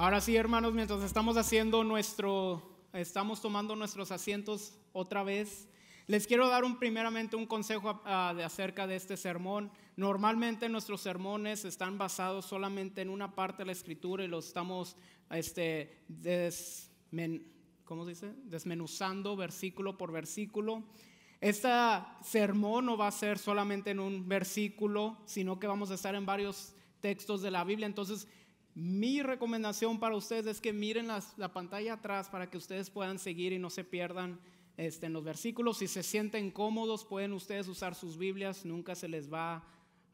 Ahora sí, hermanos, mientras estamos haciendo nuestro, estamos tomando nuestros asientos otra vez, les quiero dar un, primeramente un consejo de acerca de este sermón. Normalmente nuestros sermones están basados solamente en una parte de la escritura y los estamos este, dice? desmenuzando versículo por versículo. Este sermón no va a ser solamente en un versículo, sino que vamos a estar en varios textos de la Biblia. Entonces, mi recomendación para ustedes es que miren la pantalla atrás para que ustedes puedan seguir y no se pierdan este, en los versículos. Si se sienten cómodos, pueden ustedes usar sus Biblias. Nunca se les va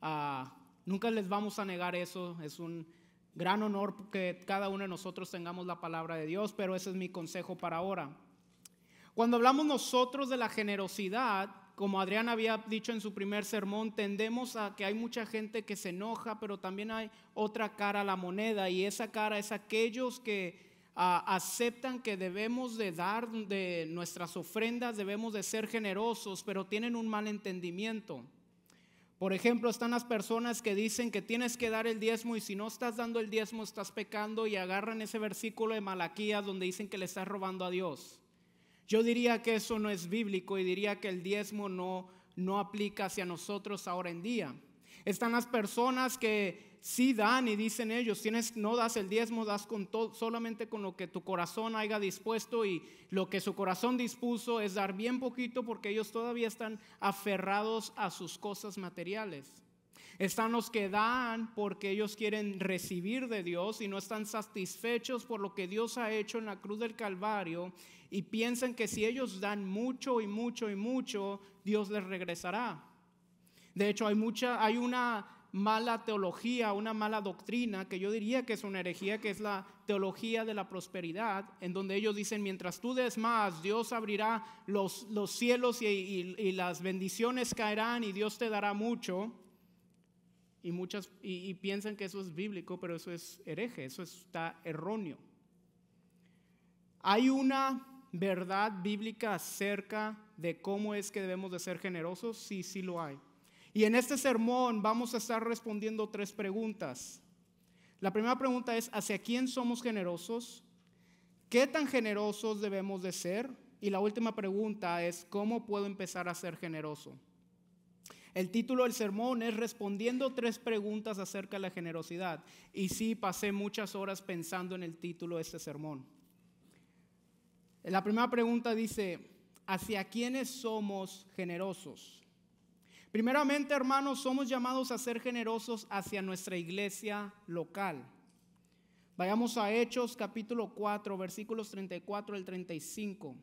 a, nunca les vamos a negar eso. Es un gran honor que cada uno de nosotros tengamos la palabra de Dios, pero ese es mi consejo para ahora. Cuando hablamos nosotros de la generosidad, como Adrián había dicho en su primer sermón, tendemos a que hay mucha gente que se enoja, pero también hay otra cara a la moneda y esa cara es aquellos que ah, aceptan que debemos de dar de nuestras ofrendas, debemos de ser generosos, pero tienen un mal entendimiento. Por ejemplo, están las personas que dicen que tienes que dar el diezmo y si no estás dando el diezmo estás pecando y agarran ese versículo de Malaquías donde dicen que le estás robando a Dios. Yo diría que eso no es bíblico y diría que el diezmo no, no aplica hacia nosotros ahora en día. Están las personas que sí dan y dicen ellos, tienes, no das el diezmo, das con todo, solamente con lo que tu corazón haya dispuesto y lo que su corazón dispuso es dar bien poquito porque ellos todavía están aferrados a sus cosas materiales. Están los que dan porque ellos quieren recibir de Dios y no están satisfechos por lo que Dios ha hecho en la cruz del Calvario y piensan que si ellos dan mucho y mucho y mucho, Dios les regresará. De hecho, hay mucha hay una mala teología, una mala doctrina, que yo diría que es una herejía, que es la teología de la prosperidad, en donde ellos dicen, mientras tú des más, Dios abrirá los, cielos y, y las bendiciones caerán y Dios te dará mucho y, muchas, piensan que eso es bíblico, pero eso es hereje, eso está erróneo. Hay una verdad bíblica acerca de cómo es que debemos de ser generosos? Sí, sí lo hay. Y en este sermón vamos a estar respondiendo tres preguntas. La primera pregunta es, ¿hacia quién somos generosos? ¿Qué tan generosos debemos de ser? Y la última pregunta es, ¿cómo puedo empezar a ser generoso? El título del sermón es Respondiendo tres preguntas acerca de la generosidad. Y sí, pasé muchas horas pensando en el título de este sermón. La primera pregunta dice, ¿hacia quiénes somos generosos? Primeramente, hermanos, somos llamados a ser generosos hacia nuestra iglesia local. Vayamos a Hechos capítulo 4, versículos 34 al 35.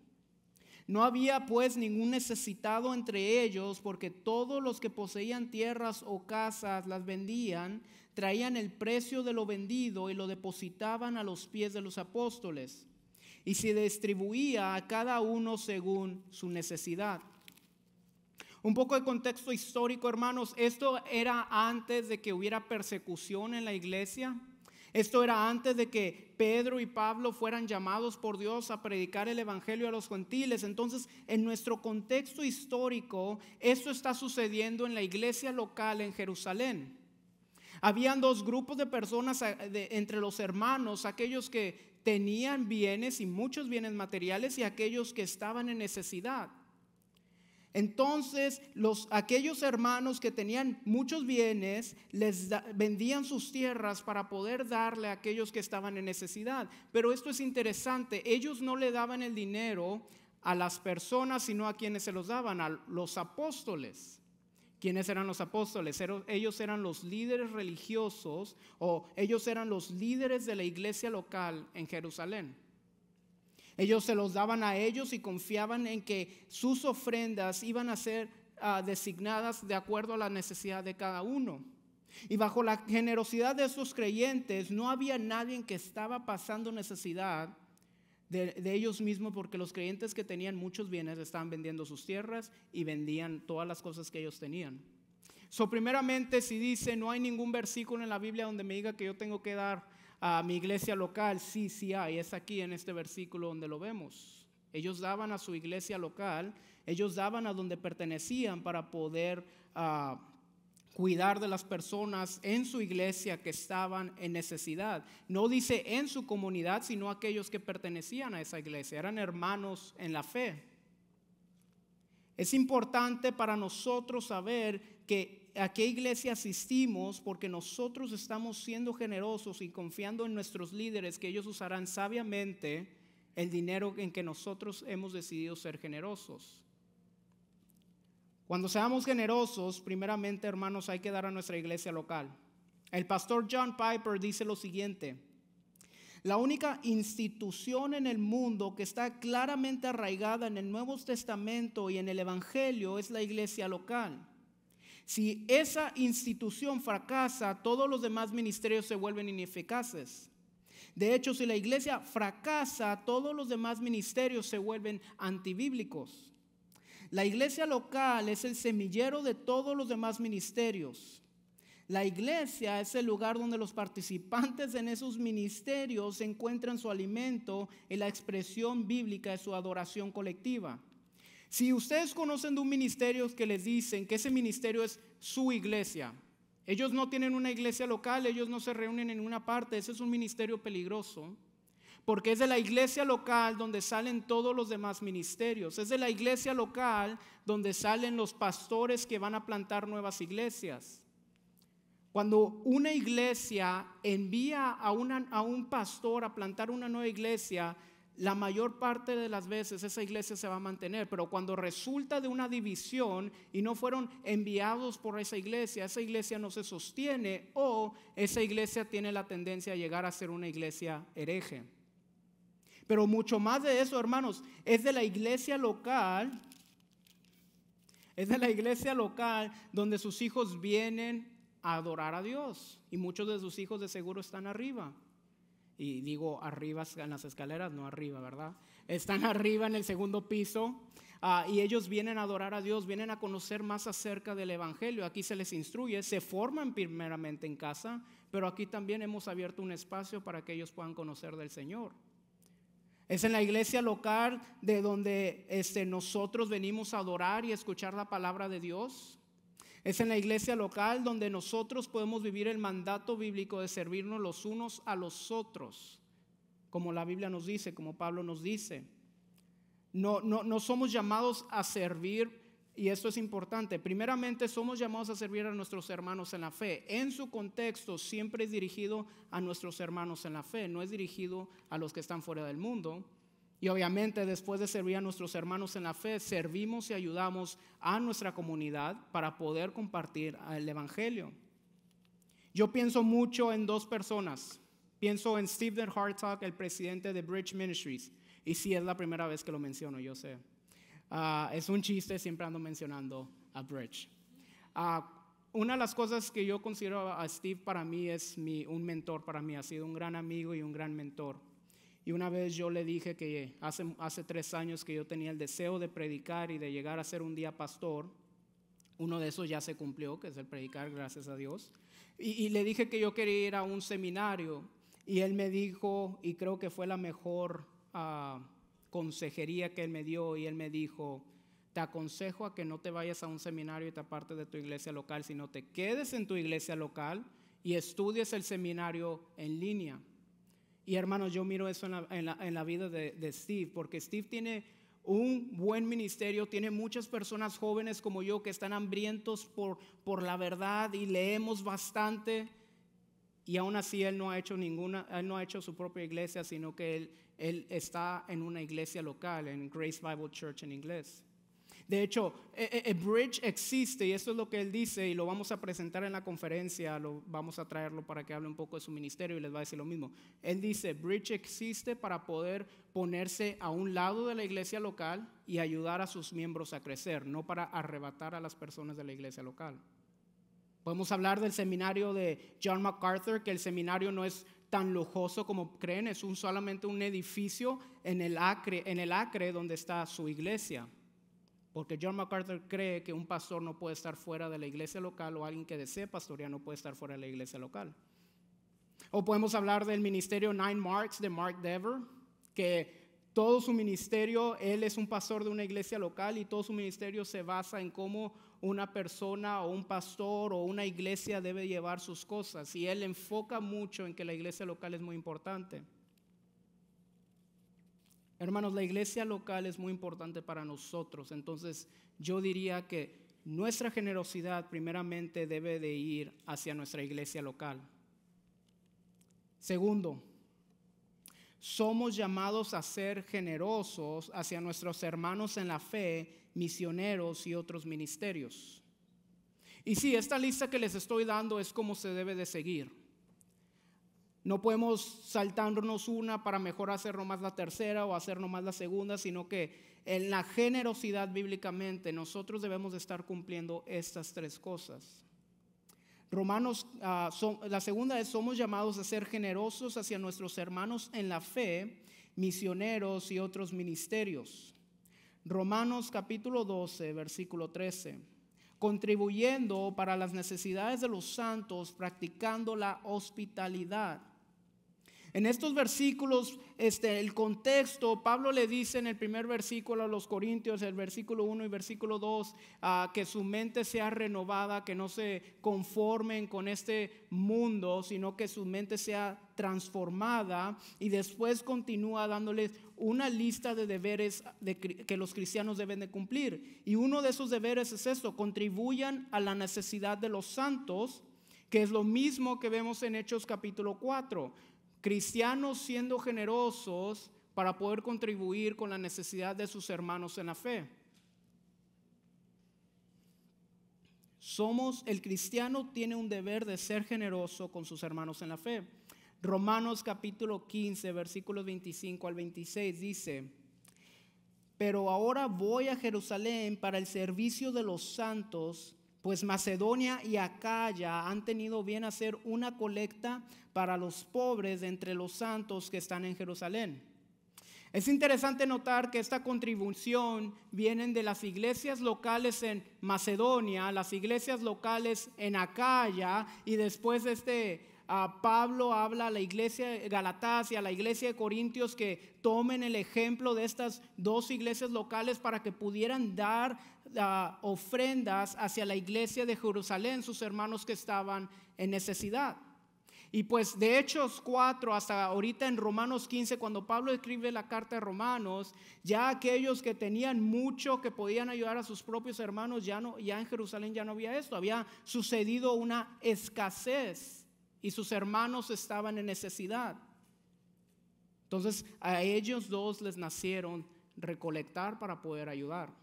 No había pues ningún necesitado entre ellos, porque todos los que poseían tierras o casas las vendían, traían el precio de lo vendido y lo depositaban a los pies de los apóstoles, y se distribuía a cada uno según su necesidad. Un poco de contexto histórico, hermanos, esto era antes de que hubiera persecución en la iglesia. Esto era antes de que Pedro y Pablo fueran llamados por Dios a predicar el Evangelio a los gentiles. Entonces, en nuestro contexto histórico, esto está sucediendo en la iglesia local en Jerusalén. Habían dos grupos de personas eh, entre los hermanos, aquellos que tenían bienes y muchos bienes materiales y aquellos que estaban en necesidad. Entonces, aquellos hermanos que tenían muchos bienes les vendían sus tierras para poder darle a aquellos que estaban en necesidad. Pero esto es interesante, ellos no le daban el dinero a las personas, sino a quienes se los daban, a los apóstoles. ¿Quiénes eran los apóstoles? Ellos eran los líderes religiosos o ellos eran los líderes de la iglesia local en Jerusalén. Ellos se los daban a ellos y confiaban en que sus ofrendas iban a ser ah, designadas de acuerdo a la necesidad de cada uno. Y bajo la generosidad de esos creyentes no había nadie que estaba pasando necesidad de, de, ellos mismos porque los creyentes que tenían muchos bienes estaban vendiendo sus tierras y vendían todas las cosas que ellos tenían. So, primeramente, si dice, no hay ningún versículo en la Biblia donde me diga que yo tengo que dar a mi iglesia local, sí, sí hay, es aquí en este versículo donde lo vemos. Ellos daban a su iglesia local, ellos daban a donde pertenecían para poder ah, cuidar de las personas en su iglesia que estaban en necesidad. No dice en su comunidad, sino aquellos que pertenecían a esa iglesia, eran hermanos en la fe. Es importante para nosotros saber que a qué iglesia asistimos, porque nosotros estamos siendo generosos y confiando en nuestros líderes que ellos usarán sabiamente el dinero en que nosotros hemos decidido ser generosos. Cuando seamos generosos, primeramente hermanos, hay que dar a nuestra iglesia local. El pastor John Piper dice lo siguiente, la única institución en el mundo que está claramente arraigada en el Nuevo Testamento y en el Evangelio es la iglesia local. Si esa institución fracasa, todos los demás ministerios se vuelven ineficaces. De hecho, si la iglesia fracasa, todos los demás ministerios se vuelven antibíblicos. La iglesia local es el semillero de todos los demás ministerios. La iglesia es el lugar donde los participantes en esos ministerios encuentran su alimento en la expresión bíblica de su adoración colectiva. Si ustedes conocen de un ministerio que les dicen que ese ministerio es su iglesia, ellos no tienen una iglesia local, ellos no se reúnen en una parte, ese es un ministerio peligroso, porque es de la iglesia local donde salen todos los demás ministerios, es de la iglesia local donde salen los pastores que van a plantar nuevas iglesias. Cuando una iglesia envía a, a un pastor a plantar una nueva iglesia, la mayor parte de las veces esa iglesia se va a mantener, pero cuando resulta de una división y no fueron enviados por esa iglesia, esa iglesia no se sostiene o esa iglesia tiene la tendencia a llegar a ser una iglesia hereje. Pero mucho más de eso, hermanos, es de la iglesia local, es de la iglesia local donde sus hijos vienen a adorar a Dios y muchos de sus hijos de seguro están arriba y digo arriba en las escaleras, no arriba, ¿verdad? Están arriba en el segundo piso ah, y ellos vienen a adorar a Dios, vienen a conocer más acerca del Evangelio. Aquí se les instruye, se forman primeramente en casa, pero aquí también hemos abierto un espacio para que ellos puedan conocer del Señor. Es en la iglesia local de donde este, nosotros venimos a adorar y escuchar la palabra de Dios. Es en la iglesia local donde nosotros podemos vivir el mandato bíblico de servirnos los unos a los otros, como la Biblia nos dice, como Pablo nos dice. No, no, no somos llamados a servir, y esto es importante, primeramente somos llamados a servir a nuestros hermanos en la fe. En su contexto siempre es dirigido a nuestros hermanos en la fe, no es dirigido a los que están fuera del mundo y obviamente después de servir a nuestros hermanos en la fe, servimos y ayudamos a nuestra comunidad para poder compartir el Evangelio. Yo pienso mucho en dos personas. Pienso en Stephen Hartog, el presidente de Bridge Ministries. Y si es la primera vez que lo menciono, yo sé. Ah, es un chiste, siempre ando mencionando a Bridge. Ah, una de las cosas que yo considero a Steve para mí es un mentor para mí. Ha sido un gran amigo y un gran mentor. Y una vez yo le dije que hace, hace tres años que yo tenía el deseo de predicar y de llegar a ser un día pastor. Uno de esos ya se cumplió, que es el predicar, gracias a Dios. Y, le dije que yo quería ir a un seminario. Y él me dijo, y creo que fue la mejor ah, consejería que él me dio, y él me dijo, te aconsejo a que no te vayas a un seminario y te apartes de tu iglesia local, sino te quedes en tu iglesia local y estudies el seminario en línea. Y hermanos, yo miro eso en la, en la, en la vida de, Steve, porque Steve tiene un buen ministerio, tiene muchas personas jóvenes como yo que están hambrientos por, por la verdad y leemos bastante. Y aún así él no ha hecho ninguna, él no ha hecho su propia iglesia, sino que él, él está en una iglesia local, en Grace Bible Church en inglés. De hecho, e, e, bridge existe y esto es lo que él dice y lo vamos a presentar en la conferencia, lo vamos a traerlo para que hable un poco de su ministerio y les va a decir lo mismo. Él dice, bridge existe para poder ponerse a un lado de la iglesia local y ayudar a sus miembros a crecer, no para arrebatar a las personas de la iglesia local. Podemos hablar del seminario de John MacArthur, que el seminario no es tan lujoso como creen, es un, solamente un edificio en el, acre, en el acre donde está su iglesia. Porque John MacArthur cree que un pastor no puede estar fuera de la iglesia local o alguien que desee pastorear no puede estar fuera de la iglesia local. O podemos hablar del ministerio Nine Marks de Mark Dever, que todo su ministerio, él es un pastor de una iglesia local y todo su ministerio se basa en cómo una persona o un pastor o una iglesia debe llevar sus cosas. Y él enfoca mucho en que la iglesia local es muy importante. Hermanos, la iglesia local es muy importante para nosotros, entonces yo diría que nuestra generosidad primeramente debe de ir hacia nuestra iglesia local. Segundo, somos llamados a ser generosos hacia nuestros hermanos en la fe, misioneros y otros ministerios. Y sí, esta lista que les estoy dando es como se debe de seguir. No podemos saltarnos una para mejor hacer nomás la tercera o hacer nomás la segunda, sino que en la generosidad bíblicamente nosotros debemos estar cumpliendo estas tres cosas. Romanos, ah, la segunda es, somos llamados a ser generosos hacia nuestros hermanos en la fe, misioneros y otros ministerios. Romanos capítulo 12, versículo 13 contribuyendo para las necesidades de los santos, practicando la hospitalidad. En estos versículos, este, el contexto, Pablo le dice en el primer versículo a los Corintios, el versículo 1 y versículo 2, ah, que su mente sea renovada, que no se conformen con este mundo, sino que su mente sea transformada. Y después continúa dándoles una lista de deberes de, que los cristianos deben de cumplir. Y uno de esos deberes es esto, contribuyan a la necesidad de los santos que es lo mismo que vemos en Hechos capítulo 4 cristianos siendo generosos para poder contribuir con la necesidad de sus hermanos en la fe. Somos, el cristiano tiene un deber de ser generoso con sus hermanos en la fe. Romanos capítulo 15, versículos 25 al 26 dice, pero ahora voy a Jerusalén para el servicio de los santos pues Macedonia y Acaya han tenido bien hacer una colecta para los pobres entre los santos que están en Jerusalén. Es interesante notar que esta contribución vienen de las iglesias locales en Macedonia, las iglesias locales en Acaya y después este a Pablo habla a la iglesia de Galatás y a la iglesia de Corintios que tomen el ejemplo de estas dos iglesias locales para que pudieran dar ah, ofrendas hacia la iglesia de Jerusalén, sus hermanos que estaban en necesidad. Y pues de Hechos 4 hasta ahorita en Romanos 15, cuando Pablo escribe la carta de Romanos, ya aquellos que tenían mucho que podían ayudar a sus propios hermanos, ya, no, ya en Jerusalén ya no había esto, había sucedido una escasez y sus hermanos estaban en necesidad. Entonces a ellos dos les nacieron recolectar para poder ayudar.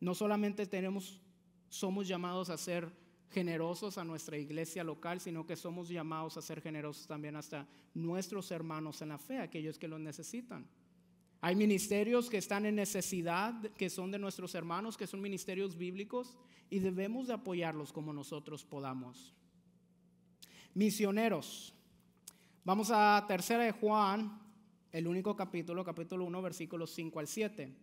No solamente tenemos, somos llamados a ser generosos a nuestra iglesia local, sino que somos llamados a ser generosos también hasta nuestros hermanos en la fe, aquellos que los necesitan. Hay ministerios que están en necesidad, que son de nuestros hermanos, que son ministerios bíblicos, y debemos de apoyarlos como nosotros podamos. Misioneros. Vamos a tercera de Juan, el único capítulo, capítulo 1, versículos 5 al 7.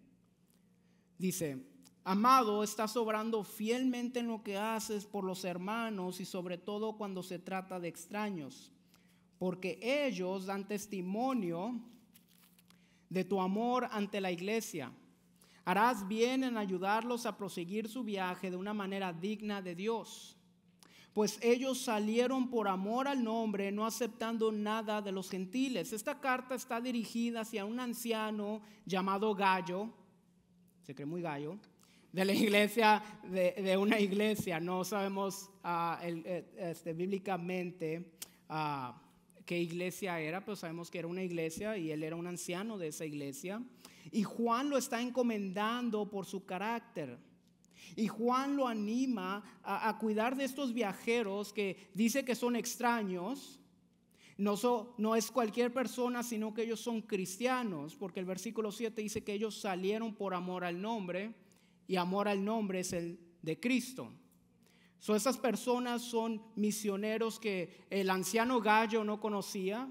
Dice, amado, estás obrando fielmente en lo que haces por los hermanos y sobre todo cuando se trata de extraños, porque ellos dan testimonio de tu amor ante la iglesia. Harás bien en ayudarlos a proseguir su viaje de una manera digna de Dios pues ellos salieron por amor al nombre, no aceptando nada de los gentiles. Esta carta está dirigida hacia un anciano llamado Gallo, se cree muy gallo, de la iglesia, de, una iglesia, no sabemos ah, eh, este, bíblicamente ah, qué iglesia era, pero sabemos que era una iglesia y él era un anciano de esa iglesia. Y Juan lo está encomendando por su carácter. Y Juan lo anima a, cuidar de estos viajeros que dice que son extraños. No, es cualquier persona, sino que ellos son cristianos, porque el versículo 7 dice que ellos salieron por amor al nombre, y amor al nombre es el de Cristo. So, esas personas son misioneros que el anciano Gallo no conocía,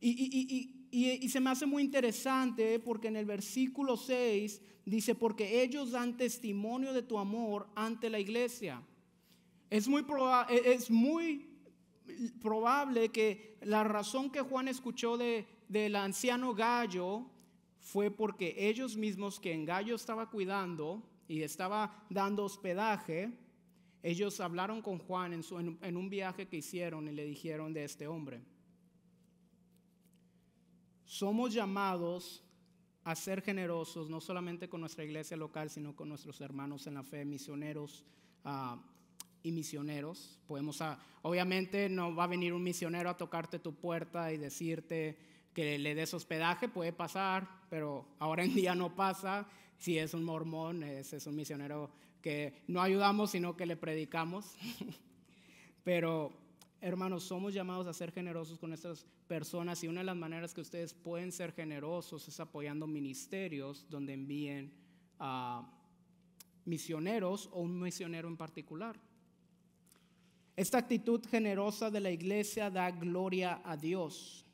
y, y, se me hace muy interesante eh, porque en el versículo 6 dice, porque ellos dan testimonio de tu amor ante la iglesia. Es muy, e, es muy probable que la razón que Juan escuchó de, del anciano Gallo fue porque ellos mismos que en Gallo estaba cuidando y estaba dando hospedaje, ellos hablaron con Juan en, en un viaje que hicieron y le dijeron de este hombre somos llamados a ser generosos, no solamente con nuestra iglesia local, sino con nuestros hermanos en la fe, misioneros ah, y misioneros. Podemos, obviamente, no va a venir un misionero a tocarte tu puerta y decirte que le des hospedaje, puede pasar, pero ahora en día no pasa. Si es un mormón, es, es un misionero que no ayudamos, sino que le predicamos. pero hermanos, somos llamados a ser generosos con estas personas y una de las maneras que ustedes pueden ser generosos es apoyando ministerios donde envíen a misioneros o un misionero en particular. Esta actitud generosa de la iglesia da gloria a Dios.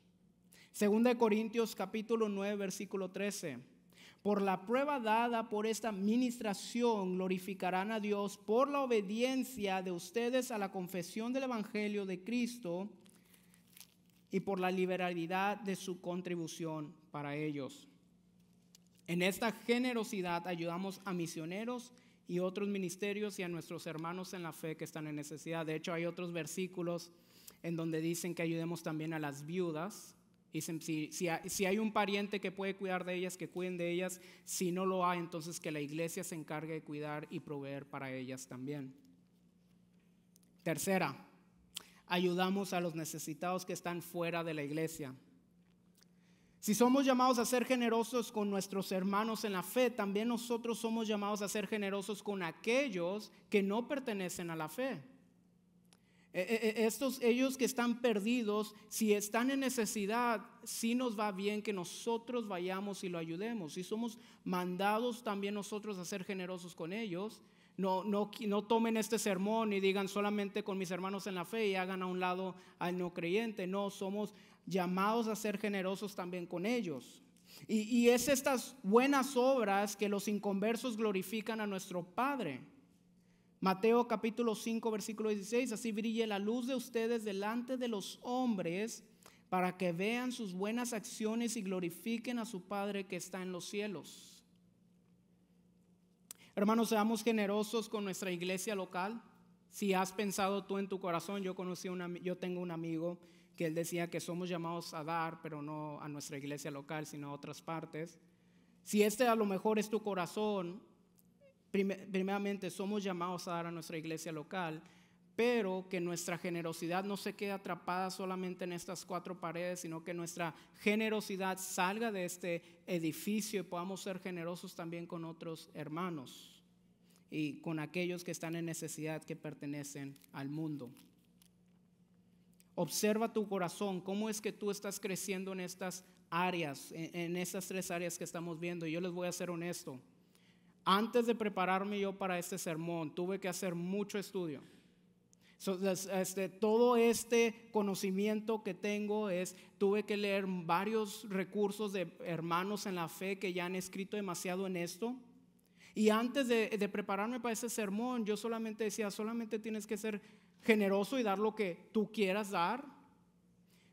Segunda de Corintios capítulo 9 versículo 13. Por la prueba dada por esta ministración glorificarán a Dios por la obediencia de ustedes a la confesión del Evangelio de Cristo y por la liberalidad de su contribución para ellos. En esta generosidad ayudamos a misioneros y otros ministerios y a nuestros hermanos en la fe que están en necesidad. De hecho, hay otros versículos en donde dicen que ayudemos también a las viudas Dicen, si, hay un pariente que puede cuidar de ellas, que cuiden de ellas. Si no lo hay, entonces que la iglesia se encargue de cuidar y proveer para ellas también. Tercera, ayudamos a los necesitados que están fuera de la iglesia. Si somos llamados a ser generosos con nuestros hermanos en la fe, también nosotros somos llamados a ser generosos con aquellos que no pertenecen a la fe. E, e, e, estos, ellos que están perdidos, si están en necesidad, si nos va bien que nosotros vayamos y lo ayudemos. Si somos mandados también nosotros a ser generosos con ellos. No, no, tomen este sermón y digan solamente con mis hermanos en la fe y hagan a un lado al no creyente. No, somos llamados a ser generosos también con ellos. Y, y es estas buenas obras que los inconversos glorifican a nuestro Padre. Mateo capítulo 5, versículo 16, así brille la luz de ustedes delante de los hombres para que vean sus buenas acciones y glorifiquen a su Padre que está en los cielos. Hermanos, seamos generosos con nuestra iglesia local. Si has pensado tú en tu corazón, yo conocí yo tengo un amigo que él decía que somos llamados a dar, pero no a nuestra iglesia local, sino a otras partes. Si este a lo mejor es tu corazón, primeramente somos llamados a dar a nuestra iglesia local, pero que nuestra generosidad no se quede atrapada solamente en estas cuatro paredes, sino que nuestra generosidad salga de este edificio y podamos ser generosos también con otros hermanos y con aquellos que están en necesidad que pertenecen al mundo. Observa tu corazón, cómo es que tú estás creciendo en estas áreas, en, estas tres áreas que estamos viendo. Yo les voy a ser honesto antes de prepararme yo para este sermón, tuve que hacer mucho estudio. este, todo este conocimiento que tengo es, tuve que leer varios recursos de hermanos en la fe que ya han escrito demasiado en esto. Y antes de, de prepararme para ese sermón, yo solamente decía, solamente tienes que ser generoso y dar lo que tú quieras dar,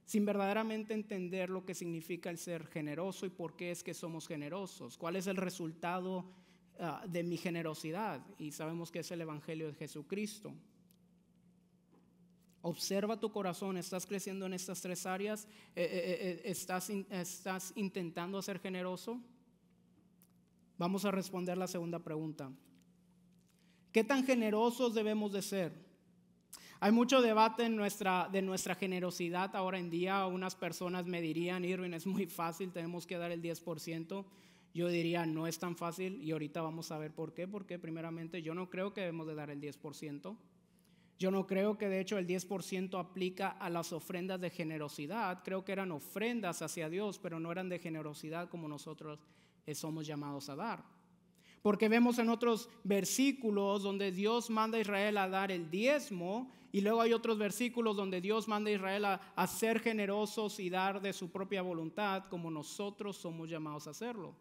sin verdaderamente entender lo que significa el ser generoso y por qué es que somos generosos, cuál es el resultado Ah, de mi generosidad y sabemos que es el Evangelio de Jesucristo. Observa tu corazón, estás creciendo en estas tres áreas, eh, eh, eh, estás, estás intentando ser generoso. Vamos a responder la segunda pregunta. ¿Qué tan generosos debemos de ser? Hay mucho debate en nuestra, de nuestra generosidad ahora en día. Unas personas me dirían, Irwin, es muy fácil, tenemos que dar el 10% yo diría no es tan fácil y ahorita vamos a ver por qué, porque primeramente yo no creo que debemos de dar el 10%. Yo no creo que de hecho el 10% aplica a las ofrendas de generosidad. Creo que eran ofrendas hacia Dios, pero no eran de generosidad como nosotros eh, somos llamados a dar. Porque vemos en otros versículos donde Dios manda a Israel a dar el diezmo y luego hay otros versículos donde Dios manda a Israel a ser generosos y dar de su propia voluntad como nosotros somos llamados a hacerlo.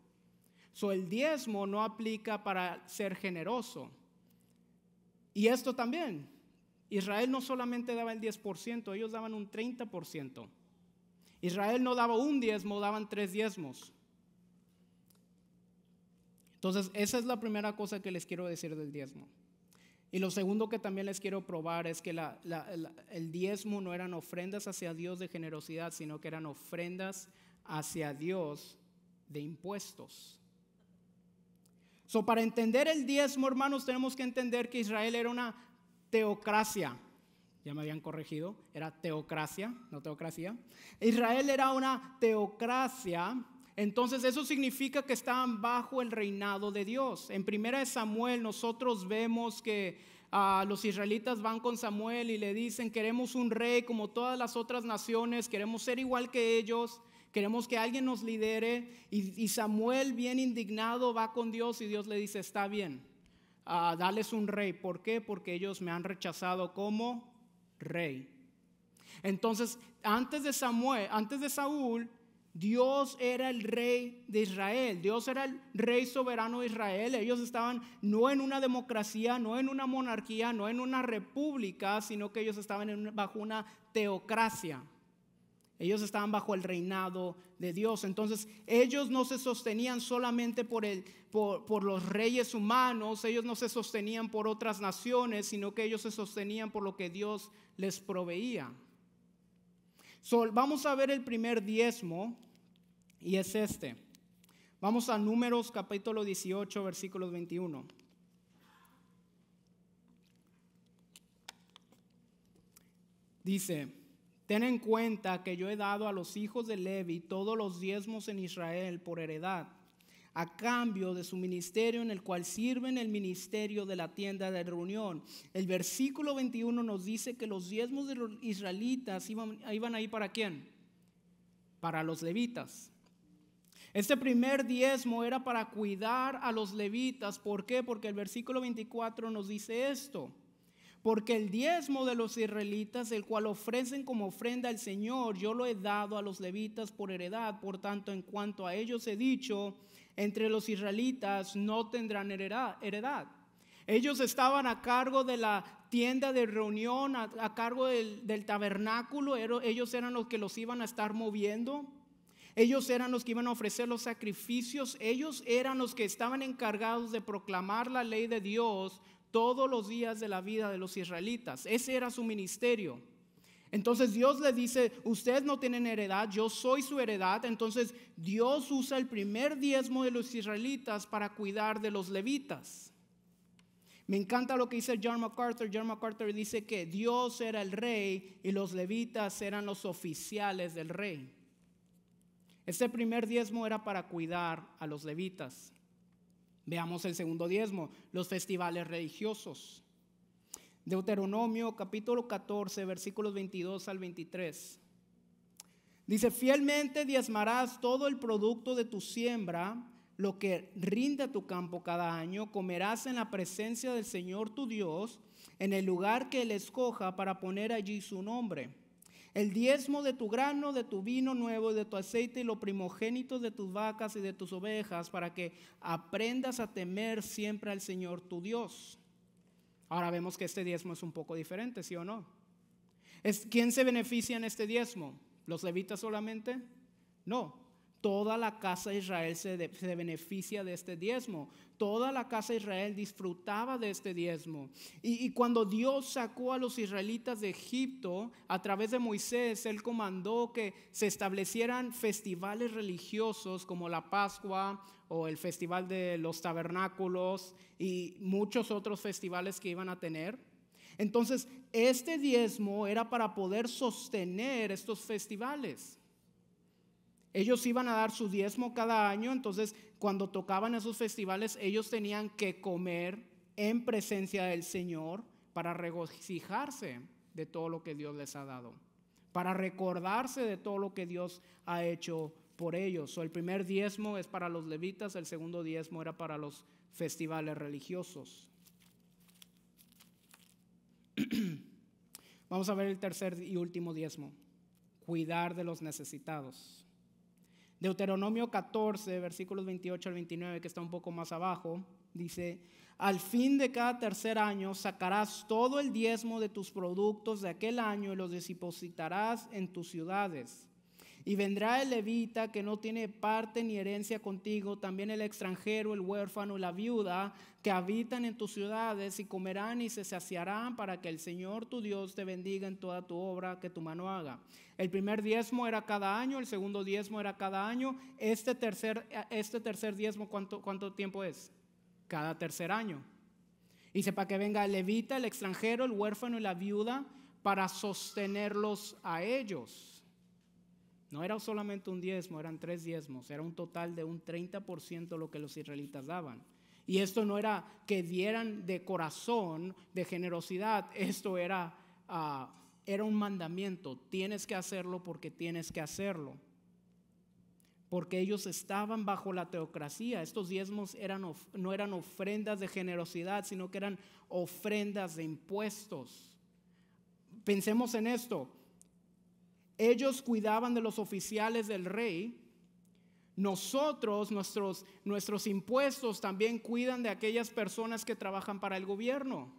So, el diezmo no aplica para ser generoso. Y esto también. Israel no solamente daba el 10%, ellos daban un 30%. Israel no daba un diezmo, daban tres diezmos. Entonces, esa es la primera cosa que les quiero decir del diezmo. Y lo segundo que también les quiero probar es que el diezmo no eran ofrendas hacia Dios de generosidad, sino que eran ofrendas hacia Dios de impuestos para entender el diezmo, hermanos, tenemos que entender que Israel era una teocracia. Ya me habían corregido, era teocracia, no teocracia. Israel era una teocracia entonces eso significa que estaban bajo el reinado de Dios. En primera de Samuel nosotros vemos que ah, los israelitas van con Samuel y le dicen, queremos un rey como todas las otras naciones, queremos ser igual que ellos. Queremos que alguien nos lidere y, Samuel bien indignado va con Dios y Dios le dice, está bien, uh, dales un rey. ¿Por qué? Porque ellos me han rechazado como rey. Entonces, antes de Samuel, antes de Saúl, Dios era el rey de Israel, Dios era el rey soberano de Israel. Ellos estaban no en una democracia, no en una monarquía, no en una república, sino que ellos estaban bajo una teocracia. Ellos estaban bajo el reinado de Dios. Entonces ellos no se sostenían solamente por, el, por, los reyes humanos, ellos no se sostenían por otras naciones, sino que ellos se sostenían por lo que Dios les proveía. vamos a ver el primer diezmo y es este. Vamos a números capítulo 18, versículos 21. Dice, Ten en cuenta que yo he dado a los hijos de Levi todos los diezmos en Israel por heredad, a cambio de su ministerio en el cual sirven el ministerio de la tienda de reunión. El versículo 21 nos dice que los diezmos de los israelitas iban, iban ahí para quién? Para los levitas. Este primer diezmo era para cuidar a los levitas. ¿Por qué? Porque el versículo 24 nos dice esto porque el diezmo de los israelitas, el cual ofrecen como ofrenda al Señor, yo lo he dado a los levitas por heredad, por tanto en cuanto a ellos he dicho, entre los israelitas no tendrán heredad. Ellos estaban a cargo de la tienda de reunión, a, cargo del, del tabernáculo, ellos eran los que los iban a estar moviendo. Ellos eran los que iban a ofrecer los sacrificios, ellos eran los que estaban encargados de proclamar la ley de Dios todos los días de la vida de los israelitas. Ese era su ministerio. Entonces Dios le dice, ustedes no tienen heredad, yo soy su heredad. Entonces Dios usa el primer diezmo de los israelitas para cuidar de los levitas. Me encanta lo que dice John MacArthur. John MacArthur dice que Dios era el rey y los levitas eran los oficiales del rey. Ese primer diezmo era para cuidar a los levitas. Veamos el segundo diezmo, los festivales religiosos. Deuteronomio capítulo 14, versículos 22 al 23. Dice, fielmente diezmarás todo el producto de tu siembra, lo que rinda tu campo cada año, comerás en la presencia del Señor tu Dios, en el lugar que Él escoja para poner allí su nombre el diezmo de tu grano, de tu vino nuevo, de tu aceite y lo primogénito de tus vacas y de tus ovejas, para que aprendas a temer siempre al Señor tu Dios. Ahora vemos que este diezmo es un poco diferente, ¿sí o no? ¿Es, ¿Quién se beneficia en este diezmo? ¿Los levitas solamente? No, Toda la casa de Israel se, beneficia de este diezmo. Toda la casa de Israel disfrutaba de este diezmo. Y, y, cuando Dios sacó a los israelitas de Egipto, a través de Moisés, Él comandó que se establecieran festivales religiosos como la Pascua o el Festival de los Tabernáculos y muchos otros festivales que iban a tener. Entonces, este diezmo era para poder sostener estos festivales. Ellos iban a dar su diezmo cada año, entonces cuando tocaban esos festivales ellos tenían que comer en presencia del Señor para regocijarse de todo lo que Dios les ha dado, para recordarse de todo lo que Dios ha hecho por ellos. el primer diezmo es para los levitas, el segundo diezmo era para los festivales religiosos. Vamos a ver el tercer y último diezmo, cuidar de los necesitados. Deuteronomio 14, versículos 28 al 29, que está un poco más abajo, dice, al fin de cada tercer año sacarás todo el diezmo de tus productos de aquel año y los depositarás en tus ciudades y vendrá el levita que no tiene parte ni herencia contigo, también el extranjero, el huérfano, y la viuda, que habitan en tus ciudades y comerán y se saciarán para que el Señor tu Dios te bendiga en toda tu obra que tu mano haga. El primer diezmo era cada año, el segundo diezmo era cada año. Este tercer, este tercer diezmo, ¿cuánto, tiempo es? Cada tercer año. Y para que venga el levita, el extranjero, el huérfano y la viuda, para sostenerlos a ellos. No era solamente un diezmo, eran tres diezmos, era un total de un 30% lo que los israelitas daban. Y esto no era que dieran de corazón, de generosidad, esto era, ah, era un mandamiento, tienes que hacerlo porque tienes que hacerlo. Porque ellos estaban bajo la teocracia, estos diezmos eran no eran ofrendas de generosidad, sino que eran ofrendas de impuestos. Pensemos en esto, ellos cuidaban de los oficiales del rey. Nosotros, nuestros, nuestros impuestos también cuidan de aquellas personas que trabajan para el gobierno.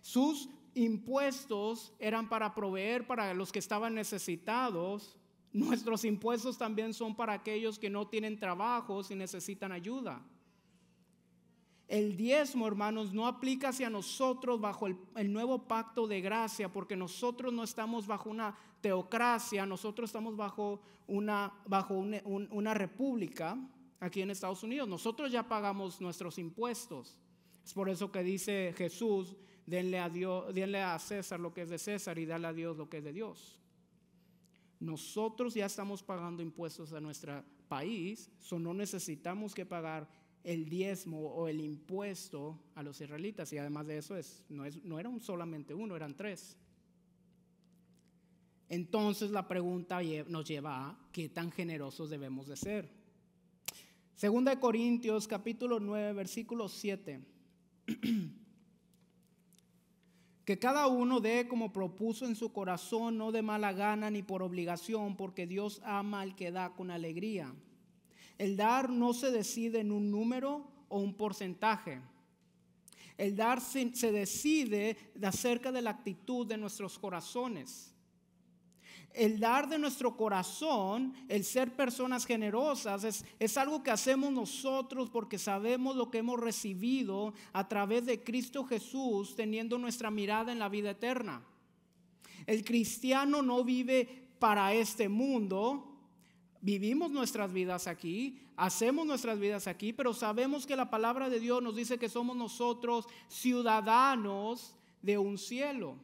Sus impuestos eran para proveer para los que estaban necesitados. Nuestros impuestos también son para aquellos que no tienen trabajos y necesitan ayuda. El diezmo, hermanos, no aplica hacia nosotros bajo el, nuevo pacto de gracia, porque nosotros no estamos bajo una teocracia, nosotros estamos bajo una, bajo república aquí en Estados Unidos. Nosotros ya pagamos nuestros impuestos. Es por eso que dice Jesús, denle a, a César lo que es de César y dale a Dios lo que es de Dios. Nosotros ya estamos pagando impuestos a nuestro país, so no necesitamos que pagar el diezmo o el impuesto a los israelitas. Y además de eso, es, no, es, no era solamente uno, eran tres. Entonces la pregunta nos lleva a qué tan generosos debemos de ser. Segunda de Corintios capítulo 9, versículo 7. que cada uno dé como propuso en su corazón, no de mala gana ni por obligación, porque Dios ama al que da con alegría. El dar no se decide en un número o un porcentaje. El dar se, decide acerca de la actitud de nuestros corazones. El dar de nuestro corazón, el ser personas generosas, es, es, algo que hacemos nosotros porque sabemos lo que hemos recibido a través de Cristo Jesús, teniendo nuestra mirada en la vida eterna. El cristiano no vive para este mundo, Vivimos nuestras vidas aquí, hacemos nuestras vidas aquí, pero sabemos que la palabra de Dios nos dice que somos nosotros ciudadanos de un cielo.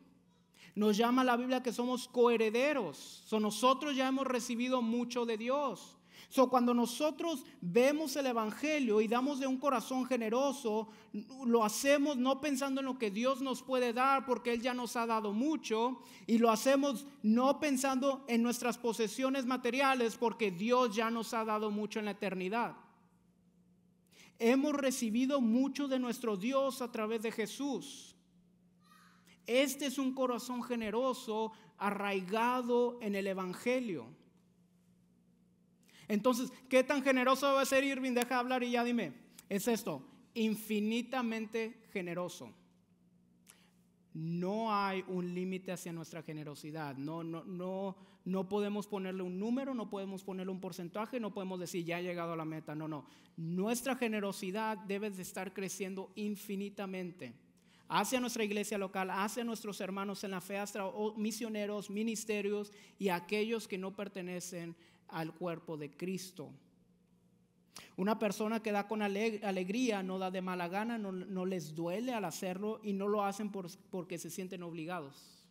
Nos llama la Biblia que somos coherederos. nosotros ya hemos recibido mucho de Dios. So, cuando nosotros vemos el Evangelio y damos de un corazón generoso, lo hacemos no pensando en lo que Dios nos puede dar, porque Él ya nos ha dado mucho, y lo hacemos no pensando en nuestras posesiones materiales, porque Dios ya nos ha dado mucho en la eternidad. Hemos recibido mucho de nuestro Dios a través de Jesús. Este es un corazón generoso arraigado en el Evangelio. Entonces, ¿qué tan generoso debe ser Irving? Deja hablar y ya dime. Es esto, infinitamente generoso. No hay un límite hacia nuestra generosidad. No, no, no, no podemos ponerle un número, no podemos ponerle un porcentaje, no podemos decir ya he llegado a la meta. No, no. Nuestra generosidad debe de estar creciendo infinitamente hacia nuestra iglesia local, hacia nuestros hermanos en la fe, hasta misioneros, ministerios y aquellos que no pertenecen al cuerpo de Cristo. Una persona que da con alegría, no da de mala gana, no, les duele al hacerlo y no lo hacen porque se sienten obligados,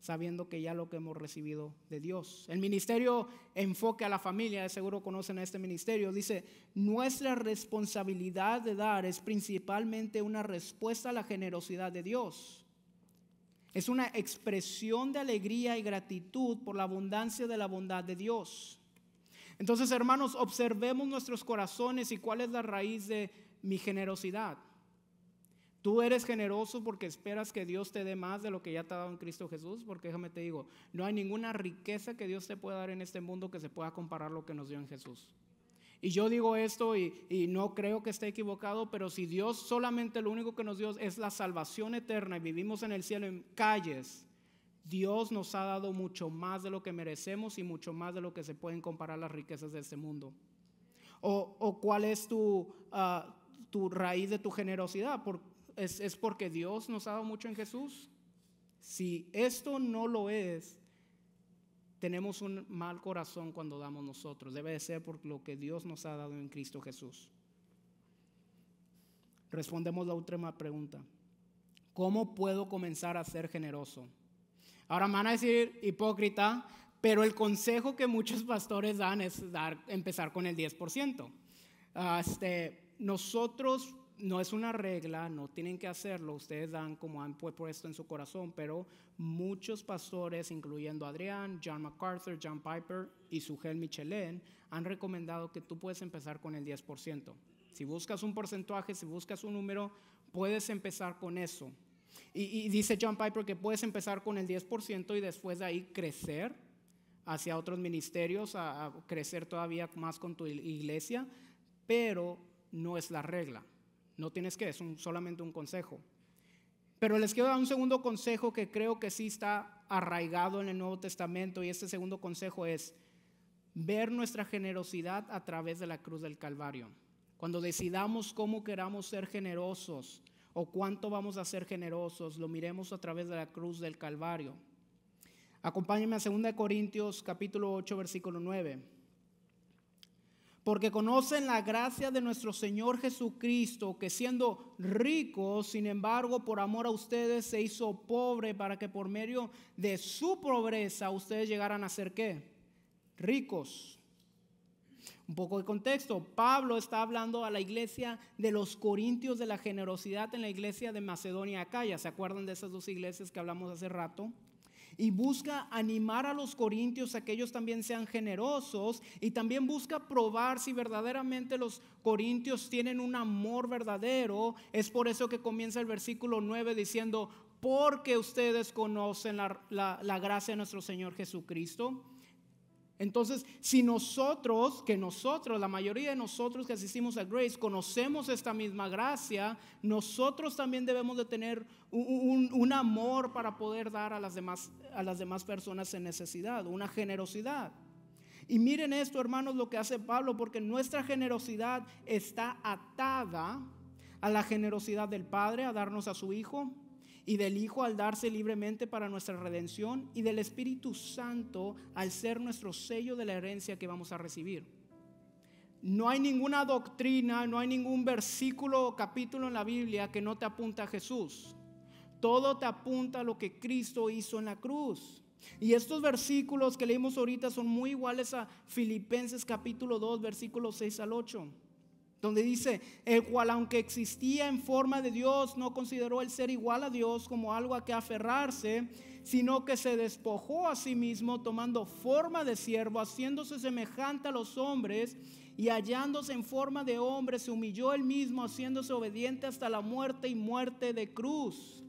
sabiendo que ya lo que hemos recibido de Dios. El ministerio enfoque a la familia, seguro conocen a este ministerio, dice, nuestra responsabilidad de dar es principalmente una respuesta a la generosidad de Dios. Es una expresión de alegría y gratitud por la abundancia de la bondad de Dios. Entonces, hermanos, observemos nuestros corazones y cuál es la raíz de mi generosidad. Tú eres generoso porque esperas que Dios te dé más de lo que ya te ha dado en Cristo Jesús, porque déjame te digo, no hay ninguna riqueza que Dios te pueda dar en este mundo que se pueda comparar lo que nos dio en Jesús. Y yo digo esto y, no creo que esté equivocado, pero si Dios solamente lo único que nos dio es la salvación eterna y vivimos en el cielo en calles, Dios nos ha dado mucho más de lo que merecemos y mucho más de lo que se pueden comparar las riquezas de este mundo. O, cuál es ah, tu, raíz de tu generosidad, es porque Dios nos ha dado mucho en Jesús. Si esto no lo es, tenemos un mal corazón cuando damos nosotros. Debe de ser por lo que Dios nos ha dado en Cristo Jesús. Respondemos la última pregunta. ¿Cómo puedo comenzar a ser generoso? Ahora van a decir hipócrita, pero el consejo que muchos pastores dan es dar, empezar con el 10%. Ah, este, nosotros no es una regla, no tienen que hacerlo, ustedes dan como han puesto en su corazón, pero muchos pastores, incluyendo Adrián, John MacArthur, John Piper y gel Michelin, han recomendado que tú puedes empezar con el 10%. Si buscas un porcentaje, si buscas un número, puedes empezar con eso. Y, dice John Piper que puedes empezar con el 10% y después de ahí crecer hacia otros ministerios, a crecer todavía más con tu iglesia, pero no es la regla. No tienes que, es solamente un consejo. Pero les quiero dar un segundo consejo que creo que sí está arraigado en el Nuevo Testamento y este segundo consejo es ver nuestra generosidad a través de la cruz del Calvario. Cuando decidamos cómo queramos ser generosos o cuánto vamos a ser generosos, lo miremos a través de la cruz del Calvario. Acompáñenme a 2 Corintios capítulo 8 versículo 9 porque conocen la gracia de nuestro Señor Jesucristo, que siendo rico, sin embargo, por amor a ustedes se hizo pobre para que por medio de su pobreza ustedes llegaran a ser qué? Ricos. Un poco de contexto. Pablo está hablando a la iglesia de los corintios de la generosidad en la iglesia de Macedonia Acaya. ¿Se acuerdan de esas dos iglesias que hablamos hace rato? y busca animar a los corintios a que ellos también sean generosos y también busca probar si verdaderamente los corintios tienen un amor verdadero. Es por eso que comienza el versículo 9 diciendo, porque ustedes conocen la, la gracia de nuestro Señor Jesucristo entonces, si nosotros, que nosotros, la mayoría de nosotros que asistimos a Grace, conocemos esta misma gracia, nosotros también debemos de tener un, amor para poder dar a las, demás, a las demás personas en necesidad, una generosidad. Y miren esto, hermanos, lo que hace Pablo, porque nuestra generosidad está atada a la generosidad del Padre, a darnos a su Hijo y del Hijo al darse libremente para nuestra redención y del Espíritu Santo al ser nuestro sello de la herencia que vamos a recibir. No hay ninguna doctrina, no hay ningún versículo o capítulo en la Biblia que no te apunta a Jesús. Todo te apunta a lo que Cristo hizo en la cruz. Y estos versículos que leímos ahorita son muy iguales a Filipenses capítulo 2, versículos 6 al 8 donde dice, el cual aunque existía en forma de Dios, no consideró el ser igual a Dios como algo a que aferrarse, sino que se despojó a sí mismo tomando forma de siervo, haciéndose semejante a los hombres, y hallándose en forma de hombre, se humilló el mismo, haciéndose obediente hasta la muerte y muerte de cruz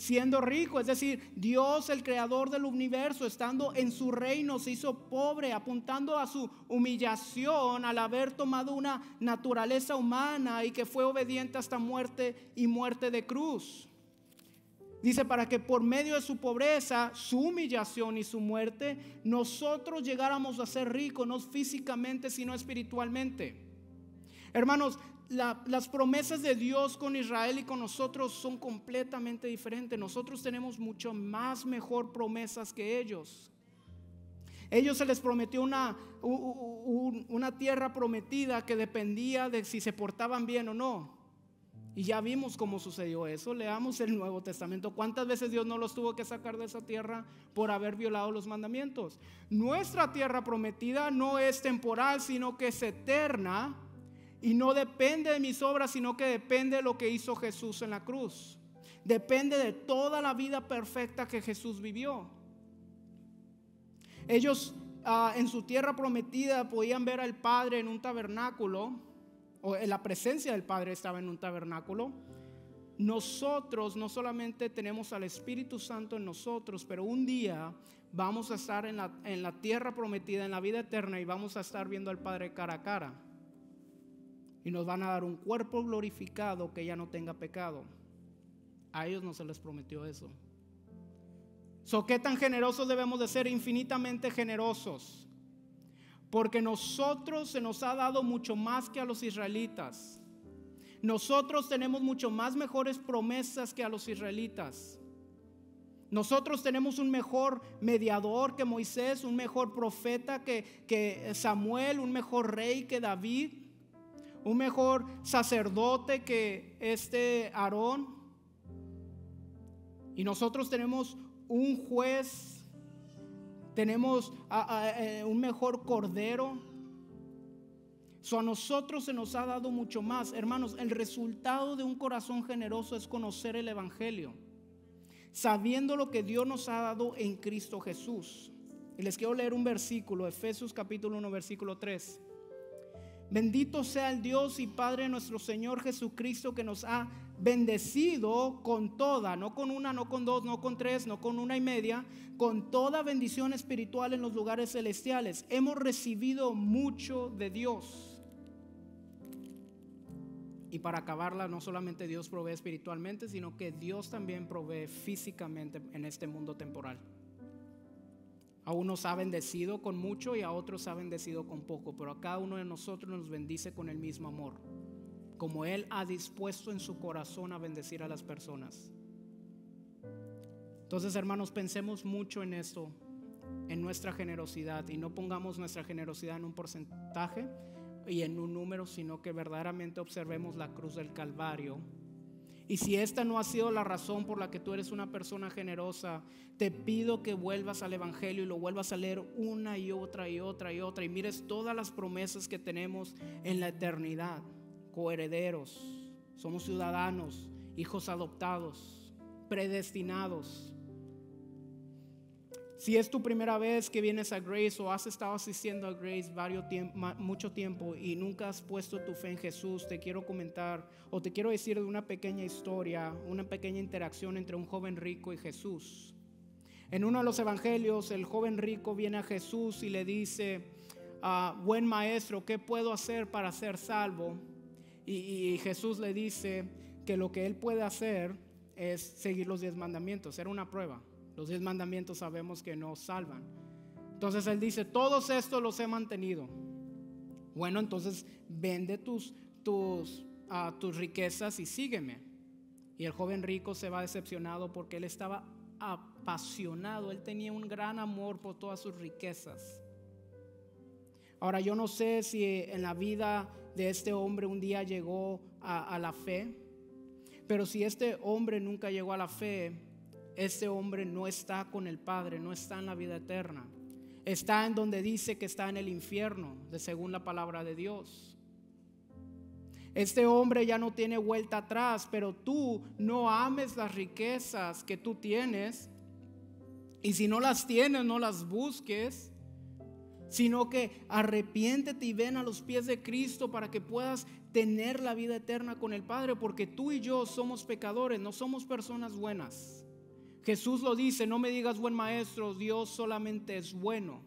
siendo rico, es decir, Dios el creador del universo, estando en su reino, se hizo pobre, apuntando a su humillación al haber tomado una naturaleza humana y que fue obediente hasta muerte y muerte de cruz. Dice, para que por medio de su pobreza, su humillación y su muerte, nosotros llegáramos a ser ricos, no físicamente, sino espiritualmente. Hermanos, las promesas de Dios con Israel y con nosotros son completamente diferentes. Nosotros tenemos mucho más mejor promesas que ellos. Ellos se les prometió una, una tierra prometida que dependía de si se portaban bien o no. Y ya vimos cómo sucedió eso. Leamos el Nuevo Testamento. ¿Cuántas veces Dios no los tuvo que sacar de esa tierra por haber violado los mandamientos? Nuestra tierra prometida no es temporal, sino que es eterna y no depende de mis obras, sino que depende de lo que hizo Jesús en la cruz. Depende de toda la vida perfecta que Jesús vivió. Ellos ah, en su tierra prometida podían ver al Padre en un tabernáculo, o en la presencia del Padre estaba en un tabernáculo. Nosotros no solamente tenemos al Espíritu Santo en nosotros, pero un día vamos a estar en la tierra prometida, en la vida eterna, y vamos a estar viendo al Padre cara a cara y nos van a dar un cuerpo glorificado que ya no tenga pecado. A ellos no se les prometió eso. So, ¿Qué tan generosos debemos de ser? Infinitamente generosos. Porque nosotros se nos ha dado mucho más que a los israelitas. Nosotros tenemos mucho más mejores promesas que a los israelitas. Nosotros tenemos un mejor mediador que Moisés, un mejor profeta que, que Samuel, un mejor rey que David un mejor sacerdote que este Aarón. Y nosotros tenemos un juez, tenemos eh, un mejor cordero. a nosotros se nos ha dado mucho más. Hermanos, el resultado de un corazón generoso es conocer el Evangelio, sabiendo lo que Dios nos ha dado en Cristo Jesús. Y les quiero leer un versículo, Efesios capítulo 1, versículo 3. Bendito sea el Dios y Padre nuestro Señor Jesucristo que nos ha bendecido con toda, no con una, no con dos, no con tres, no con una y media, con toda bendición espiritual en los lugares celestiales. Hemos recibido mucho de Dios. Y para acabarla, no solamente Dios provee espiritualmente, sino que Dios también provee físicamente en este mundo temporal. A unos ha bendecido con mucho y a otros ha bendecido con poco, pero a cada uno de nosotros nos bendice con el mismo amor, como Él ha dispuesto en su corazón a bendecir a las personas. Entonces, hermanos, pensemos mucho en esto, en nuestra generosidad, y no pongamos nuestra generosidad en un porcentaje y en un número, sino que verdaderamente observemos la cruz del Calvario y si esta no ha sido la razón por la que tú eres una persona generosa, te pido que vuelvas al Evangelio y lo vuelvas a leer una y otra y otra y otra y mires todas las promesas que tenemos en la eternidad. Coherederos, somos ciudadanos, hijos adoptados, predestinados si es tu primera vez que vienes a Grace o has estado asistiendo a Grace varios mucho tiempo y nunca has puesto tu fe en Jesús, te quiero comentar o te quiero decir de una pequeña historia, una pequeña interacción entre un joven rico y Jesús. En uno de los evangelios, el joven rico viene a Jesús y le dice, ah, buen maestro, ¿qué puedo hacer para ser salvo? Y, y Jesús le dice que lo que él puede hacer es seguir los diez mandamientos, era una prueba. Los diez mandamientos sabemos que no salvan. Entonces él dice, todos estos los he mantenido. Bueno, entonces vende tus, tus, ah, tus riquezas y sígueme. Y el joven rico se va decepcionado porque él estaba apasionado, él tenía un gran amor por todas sus riquezas. Ahora yo no sé si en la vida de este hombre un día llegó a la fe, pero si este hombre nunca llegó a la fe, este hombre no está con el Padre, no está en la vida eterna. Está en donde dice que está en el infierno, de según la palabra de Dios. Este hombre ya no tiene vuelta atrás, pero tú no ames las riquezas que tú tienes. Y si no las tienes, no las busques, sino que arrepiéntete y ven a los pies de Cristo para que puedas tener la vida eterna con el Padre, porque tú y yo somos pecadores, no somos personas buenas. Jesús lo dice, no me digas buen maestro, Dios solamente es bueno.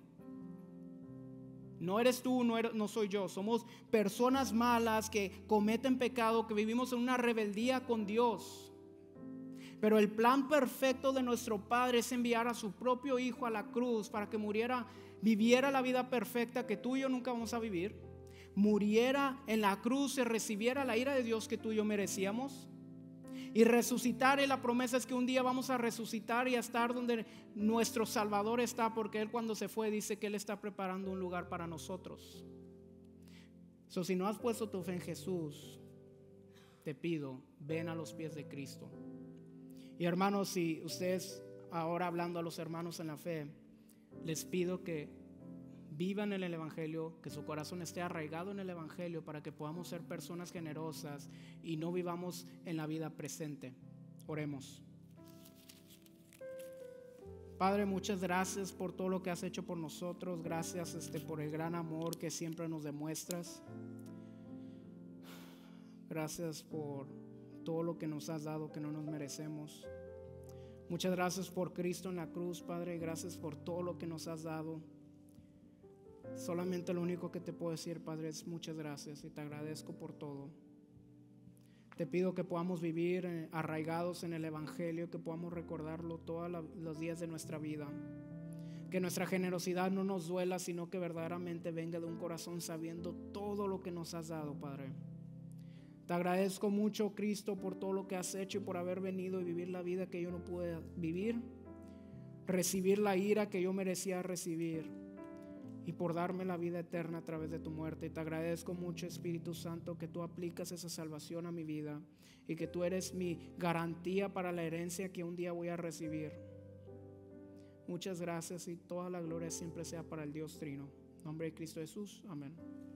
No eres tú, no, eres, no soy yo. Somos personas malas que cometen pecado, que vivimos en una rebeldía con Dios. Pero el plan perfecto de nuestro Padre es enviar a su propio Hijo a la cruz para que muriera, viviera la vida perfecta que tú y yo nunca vamos a vivir, muriera en la cruz y recibiera la ira de Dios que tú y yo merecíamos, y resucitar y la promesa es que un día vamos a resucitar y a estar donde nuestro Salvador está, porque Él cuando se fue dice que Él está preparando un lugar para nosotros. So, si no has puesto tu fe en Jesús, te pido, ven a los pies de Cristo. Y hermanos, si ustedes ahora hablando a los hermanos en la fe, les pido que vivan en el Evangelio, que su corazón esté arraigado en el Evangelio para que podamos ser personas generosas y no vivamos en la vida presente. Oremos. Padre, muchas gracias por todo lo que has hecho por nosotros. Gracias este, por el gran amor que siempre nos demuestras. Gracias por todo lo que nos has dado que no nos merecemos. Muchas gracias por Cristo en la cruz, Padre. Gracias por todo lo que nos has dado. Solamente lo único que te puedo decir, Padre, es muchas gracias y te agradezco por todo. Te pido que podamos vivir eh, arraigados en el Evangelio, que podamos recordarlo todos los días de nuestra vida. Que nuestra generosidad no nos duela, sino que verdaderamente venga de un corazón sabiendo todo lo que nos has dado, Padre. Te agradezco mucho, Cristo, por todo lo que has hecho y por haber venido y vivir la vida que yo no pude vivir, recibir la ira que yo merecía recibir y por darme la vida eterna a través de tu muerte. Y te agradezco mucho, Espíritu Santo, que tú aplicas esa salvación a mi vida y que tú eres mi garantía para la herencia que un día voy a recibir. Muchas gracias y toda la gloria siempre sea para el Dios Trino. nombre de Cristo Jesús. Amén.